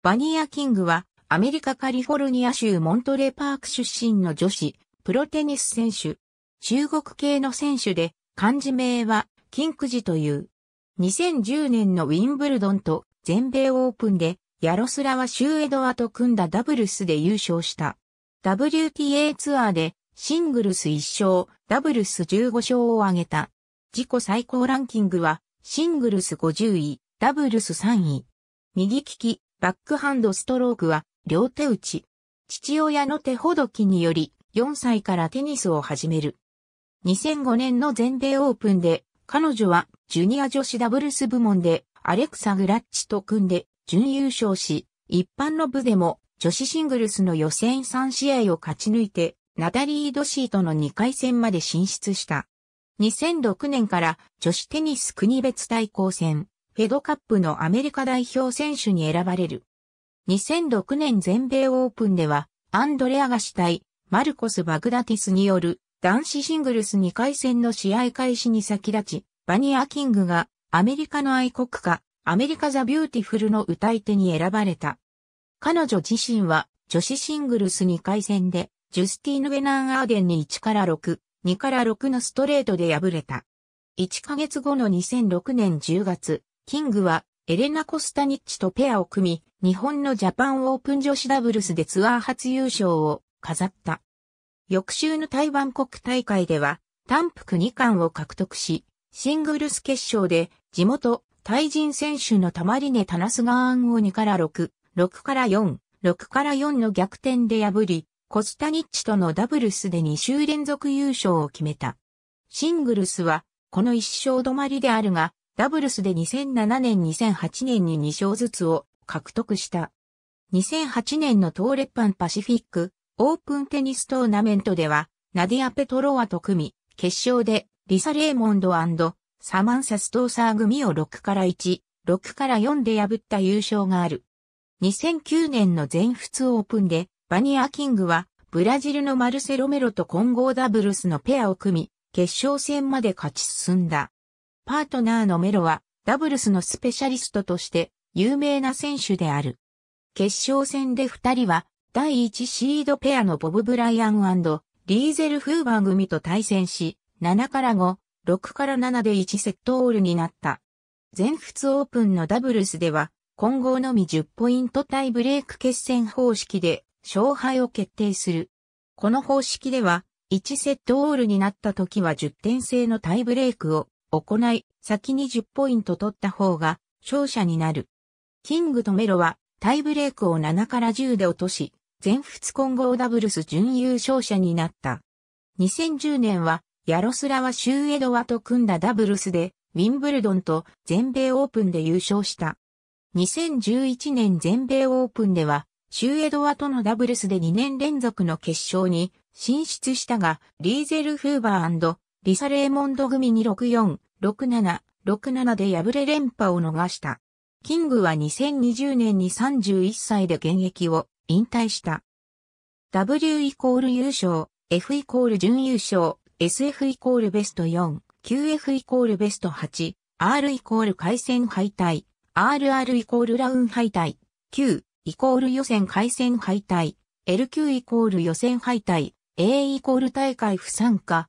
バニア・キングは、アメリカカリフォルニア州モントレーパーク出身の女子、プロテニス選手。中国系の選手で、漢字名は、キンクジという。2010年のウィンブルドンと全米オープンで、ヤロスラワ・シューエドワと組んだダブルスで優勝した。WTA ツアーで、シングルス1勝、ダブルス15勝を挙げた。自己最高ランキングは、シングルス50位、ダブルス3位。右利き、バックハンドストロークは両手打ち。父親の手ほどきにより4歳からテニスを始める。2005年の全米オープンで彼女はジュニア女子ダブルス部門でアレクサ・グラッチと組んで準優勝し、一般の部でも女子シングルスの予選3試合を勝ち抜いてナタリー・ドシーとの2回戦まで進出した。2006年から女子テニス国別対抗戦フェドカップのアメリカ代表選手に選ばれる。2006年全米オープンでは、アンドレアが主体、マルコス・バグダティスによる男子シングルス2回戦の試合開始に先立ち、バニア・キングがアメリカの愛国歌、アメリカ・ザ・ビューティフルの歌い手に選ばれた。彼女自身は女子シングルス2回戦で、ジュスティーヌ・ベナン・アーデンに1から6、2から6のストレートで敗れた。1ヶ月後の2006年10月、キングはエレナ・コスタニッチとペアを組み、日本のジャパンオープン女子ダブルスでツアー初優勝を飾った。翌週の台湾国大会では、単服2冠を獲得し、シングルス決勝で地元、タイ人選手のタマリネ・タナスガーンを2から6、6から4、6から4の逆転で破り、コスタニッチとのダブルスで2週連続優勝を決めた。シングルスは、この1勝止まりであるが、ダブルスで2007年2008年に2勝ずつを獲得した。2008年の東レッパンパシフィックオープンテニストーナメントでは、ナディア・ペトロワと組み、決勝でリサ・レーモンドサマンサ・ストーサー組を6から1、6から4で破った優勝がある。2009年の全仏オープンで、バニア・キングは、ブラジルのマルセロメロと混合ダブルスのペアを組み、決勝戦まで勝ち進んだ。パートナーのメロはダブルスのスペシャリストとして有名な選手である。決勝戦で二人は第1シードペアのボブ・ブライアンリーゼル・フーバー組と対戦し、7から5、6から7で1セットオールになった。全仏オープンのダブルスでは、混合のみ10ポイント対ブレーク決戦方式で勝敗を決定する。この方式では、1セットオールになった時は10点制のタイブレークを行い、先に10ポイント取った方が勝者になる。キングとメロはタイブレークを7から10で落とし、全仏混合ダブルス準優勝者になった。2010年はヤロスラはシューエドワと組んだダブルスで、ウィンブルドンと全米オープンで優勝した。2011年全米オープンでは、シューエドワとのダブルスで2年連続の決勝に進出したが、リーゼル・フーバーリサ・レーモンド組に64、67、67で敗れ連覇を逃した。キングは2020年に31歳で現役を引退した。W イコール優勝、F イコール準優勝、SF イコールベスト4、QF イコールベスト8、R イコール回戦敗退、RR イコールラウン敗退、Q イコール予選回戦敗退、LQ イコール予選敗退、A イコール大会不参加、